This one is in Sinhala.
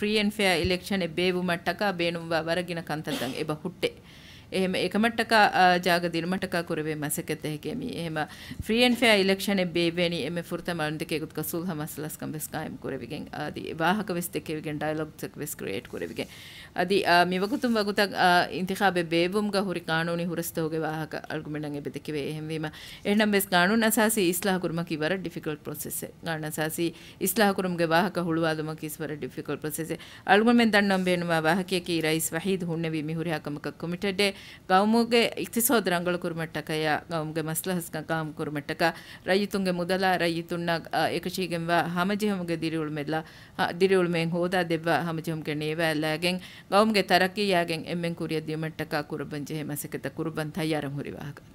ಫ್ರೀ ಆ್ಯಂಡ್ ಫೇರ್ ಇಲೆಕ್ಷನ್ ಬೇವು ಮಟ್ಟಕ ಬೇಣುವ ವರಗಿನ ಕಂತದ್ದಂಗೆ ಎಬ ಹುಟ್ಟೆ එහෙම එකමට්ටක ජාග දිල්මටක කුරවේ මසකතෙහිකෙමි එහෙම ෆ්‍රී ඇන් ෆෙයා ඉලෙක්ෂන් එබේවේනි එමෙ ෆුර්ත මල්න්දකේ ගුත් කසුල් හමස්ලස් කම්බස් කායම් කුරවිගෙන් ආදි වාහක වෙස් දෙකේවිගෙන් ඩයලොග් සක් වෙස් ක්‍රියේට් කුරවිගෙන් අදි මිවකුතුම් වගුතක් ඉන්තිඛාබේ බේවුම් ග හුරි කානූනි හුරස්තෝගේ වාහක අල්ගුමෙන්ඩන් එබෙදකේ එහෙම වීම එහෙනම් බෙස් කානූන් අසාසි ඉස්ලාහ කුරුමකි වර ඩිෆිකල්ට් ප්‍රොසෙස් එක ගන්න අසාසි ඉස්ලාහ කුරුමගේ වාහක හුළුවාදුමකි ඉස්වර ඩිෆිකල්ට් ප්‍රොසෙස් එක අල්ගුමෙන් දන්නම් බේනවා වාහකයේ කී රයිස් වහීද් හුන්නේ වි මිහුරියාකමක කොමිටඩ් ಗೌಮುಗೆ ಇಕ್ತಿಸೋದ್ರಂಗಳು ಕುರುಮಟ್ಟಕಯ ಗೌಮ್ಗೆ ಮಸ್ಲಹಸ್ಕ ಗಾಮ್ ಕುರುಮಟ್ಟಕ ರೈತುಂಗೆ ಮೊದಲ ರೈತುಣ್ಣ ಏಕಶೀಗೆಂಬ ಹಮಜಿ ಹಮಗೆ ದಿರಿಯುಳ್ಮೆಲ್ಲ ದಿರಿಯುಳ್ಮೆಂಗ್ ಹೋದ ದೆವ್ವ ಹಮಜಿ ಹಮ್ಗೆ ನೇವ ಎಲ್ಲಾಗೆಂ ಗೌಮ್ಗೆ ತರಕಿಯಾಗೆಂ ಎಮ್ಮೆಂಗ್ ಕುರಿಯ ದಿಮಟ್ಟಕ ಕುರುಬಂಜೆ ಹೆಮಸೆಕೆತ ಕುರುಬನ್ ತಯ್ಯಾರ ಹುರಿವಾಗ